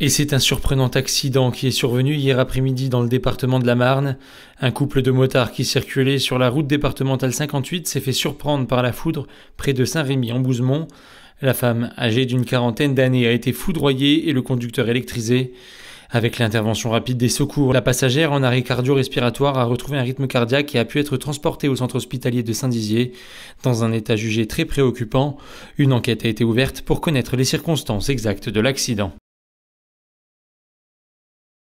Et c'est un surprenant accident qui est survenu hier après-midi dans le département de la Marne. Un couple de motards qui circulait sur la route départementale 58 s'est fait surprendre par la foudre près de Saint-Rémy en Bouzemont. La femme, âgée d'une quarantaine d'années, a été foudroyée et le conducteur électrisé. Avec l'intervention rapide des secours, la passagère en arrêt cardio-respiratoire a retrouvé un rythme cardiaque et a pu être transportée au centre hospitalier de Saint-Dizier. Dans un état jugé très préoccupant, une enquête a été ouverte pour connaître les circonstances exactes de l'accident.